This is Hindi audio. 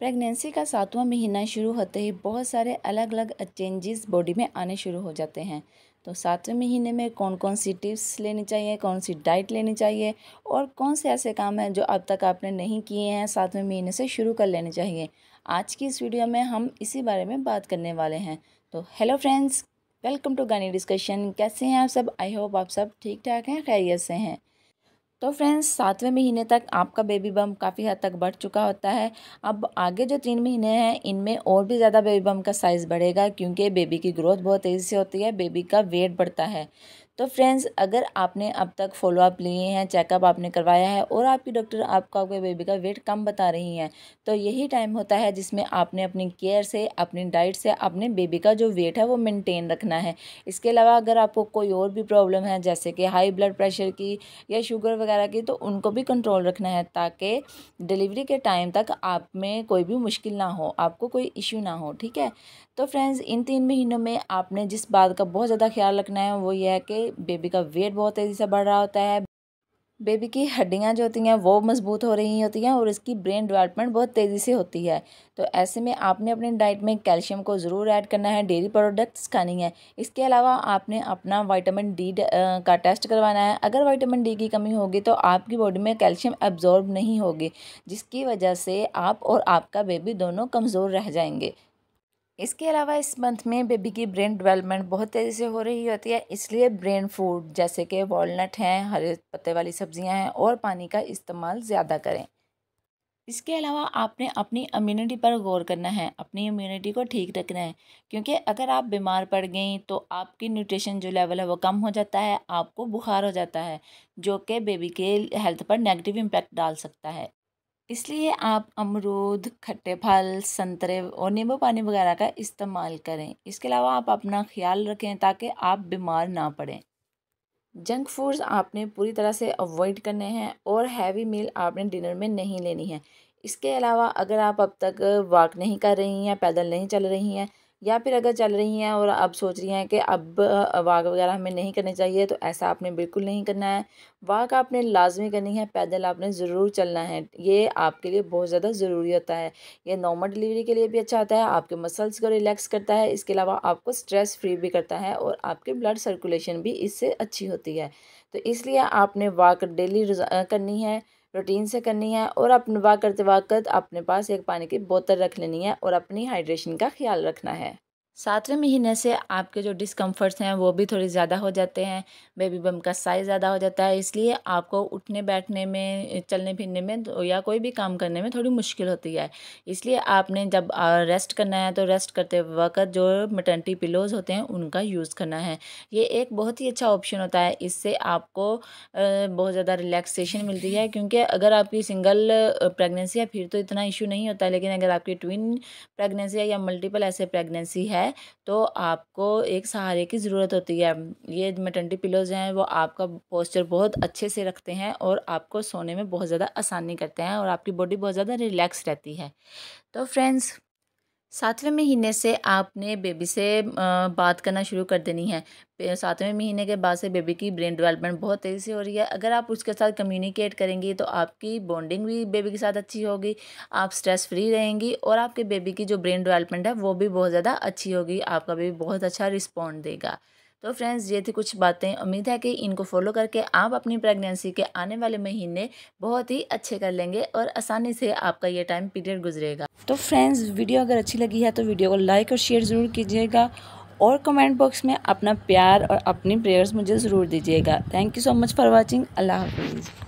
प्रेगनेंसी का सातवां महीना शुरू होते ही बहुत सारे अलग अलग चेंजेस बॉडी में आने शुरू हो जाते हैं तो सातवें महीने में कौन कौन सी टिप्स लेनी चाहिए कौन सी डाइट लेनी चाहिए और कौन से ऐसे काम हैं जो अब तक आपने नहीं किए हैं सातवें महीने से शुरू कर लेने चाहिए आज की इस वीडियो में हम इसी बारे में बात करने वाले हैं तो हेलो फ्रेंड्स वेलकम टू गानी डिस्कशन कैसे हैं आप सब आई होप आप सब ठीक ठाक हैं खैरियत से हैं तो फ्रेंड्स सातवें महीने तक आपका बेबी बम काफ़ी हद तक बढ़ चुका होता है अब आगे जो तीन महीने हैं इनमें और भी ज़्यादा बेबी बम का साइज़ बढ़ेगा क्योंकि बेबी की ग्रोथ बहुत तेज़ी से होती है बेबी का वेट बढ़ता है तो फ्रेंड्स अगर आपने अब तक फॉलोअप लिए हैं चेकअप आपने करवाया है और आपकी डॉक्टर आपका आपके बेबी का वेट कम बता रही हैं तो यही टाइम होता है जिसमें आपने अपनी केयर से अपनी डाइट से अपने बेबी का जो वेट है वो मेनटेन रखना है इसके अलावा अगर आपको कोई और भी प्रॉब्लम है जैसे कि हाई ब्लड प्रेशर की या शुगर वगैरह की तो उनको भी कंट्रोल रखना है ताकि डिलीवरी के टाइम तक आप में कोई भी मुश्किल ना हो आपको कोई इश्यू ना हो ठीक है तो फ्रेंड्स इन तीन महीनों में आपने जिस बात का बहुत ज़्यादा ख्याल रखना है वो यह है कि बेबी का वेट बहुत तेज़ी से बढ़ रहा होता है बेबी की हड्डियाँ जो होती हैं वो मजबूत हो रही होती हैं और इसकी ब्रेन डेवलपमेंट बहुत तेज़ी से होती है तो ऐसे में आपने अपनी डाइट में कैल्शियम को ज़रूर ऐड करना है डेयरी प्रोडक्ट्स खानी है इसके अलावा आपने अपना विटामिन डी का टेस्ट करवाना है अगर विटामिन डी की कमी होगी तो आपकी बॉडी में कैल्शियम एब्जॉर्ब नहीं होगी जिसकी वजह से आप और आपका बेबी दोनों कमज़ोर रह जाएंगे इसके अलावा इस मंथ में बेबी की ब्रेन डेवलपमेंट बहुत तेज़ी से हो रही होती है इसलिए ब्रेन फूड जैसे कि वॉलनट हैं हरे पत्ते वाली सब्जियां हैं और पानी का इस्तेमाल ज़्यादा करें इसके अलावा आपने अपनी इम्यूनिटी पर गौर करना है अपनी इम्यूनिटी को ठीक रखना है क्योंकि अगर आप बीमार पड़ गई तो आपकी न्यूट्रिशन जो लेवल है वो कम हो जाता है आपको बुखार हो जाता है जो कि बेबी के हेल्थ पर नेगेटिव इम्पैक्ट डाल सकता है इसलिए आप अमरूद खट्टे फल संतरे और नींबू पानी वगैरह का इस्तेमाल करें इसके अलावा आप अपना ख्याल रखें ताकि आप बीमार ना पड़ें जंक फूड्स आपने पूरी तरह से अवॉइड करने हैं और हैवी मील आपने डिनर में नहीं लेनी है इसके अलावा अगर आप अब तक वॉक नहीं कर रही हैं पैदल नहीं चल रही हैं या फिर अगर चल रही हैं और अब सोच रही हैं कि अब वाक वगैरह हमें नहीं करने चाहिए तो ऐसा आपने बिल्कुल नहीं करना है वाक आपने लाजमी करनी है पैदल आपने ज़रूर चलना है ये आपके लिए बहुत ज़्यादा ज़रूरी होता है ये नॉर्मल डिलीवरी के लिए भी अच्छा होता है आपके मसल्स को रिलैक्स करता है इसके अलावा आपको स्ट्रेस फ्री भी करता है और आपके ब्लड सर्कुलेशन भी इससे अच्छी होती है तो इसलिए आपने वाक डेली करनी है रूटीन से करनी है और अपने वक्त करते वक्त अपने पास एक पानी की बोतल रख लेनी है और अपनी हाइड्रेशन का ख्याल रखना है सातवें महीने से आपके जो डिस्कम्फर्ट्स हैं वो भी थोड़े ज़्यादा हो जाते हैं बेबी बम का साइज़ ज़्यादा हो जाता है इसलिए आपको उठने बैठने में चलने फिरने में तो या कोई भी काम करने में थोड़ी मुश्किल होती है इसलिए आपने जब रेस्ट करना है तो रेस्ट करते वक्त जो मटर्निटी पिलोज़ होते हैं उनका यूज़ करना है ये एक बहुत ही अच्छा ऑप्शन होता है इससे आपको बहुत ज़्यादा रिलैक्सेशन मिलती है क्योंकि अगर आपकी सिंगल प्रेगनेंसी है फिर तो इतना इशू नहीं होता लेकिन अगर आपकी ट्विन प्रेगनेंसी है या मल्टीपल ऐसे प्रेगनेंसी है है तो आपको एक सहारे की ज़रूरत होती है ये मेटनटी पिलोज़ हैं वो आपका पोस्चर बहुत अच्छे से रखते हैं और आपको सोने में बहुत ज़्यादा आसानी करते हैं और आपकी बॉडी बहुत ज़्यादा रिलैक्स रहती है तो फ्रेंड्स सातवें महीने से आपने बेबी से बात करना शुरू कर देनी है सातवें महीने के बाद से बेबी की ब्रेन डेवलपमेंट बहुत तेज़ी से हो रही है अगर आप उसके साथ कम्युनिकेट करेंगी तो आपकी बॉन्डिंग भी बेबी के साथ अच्छी होगी आप स्ट्रेस फ्री रहेंगी और आपके बेबी की जो ब्रेन डेवलपमेंट है वो भी बहुत ज़्यादा अच्छी होगी आपका बेबी बहुत अच्छा रिस्पॉन्ड देगा तो फ्रेंड्स ये थी कुछ बातें उम्मीद है कि इनको फॉलो करके आप अपनी प्रेगनेंसी के आने वाले महीने बहुत ही अच्छे कर लेंगे और आसानी से आपका ये टाइम पीरियड गुजरेगा तो फ्रेंड्स वीडियो अगर अच्छी लगी है तो वीडियो को लाइक और शेयर ज़रूर कीजिएगा और कमेंट बॉक्स में अपना प्यार और अपनी प्रेयर्स मुझे ज़रूर दीजिएगा thank you so much for watching अल्लाह हाफिज़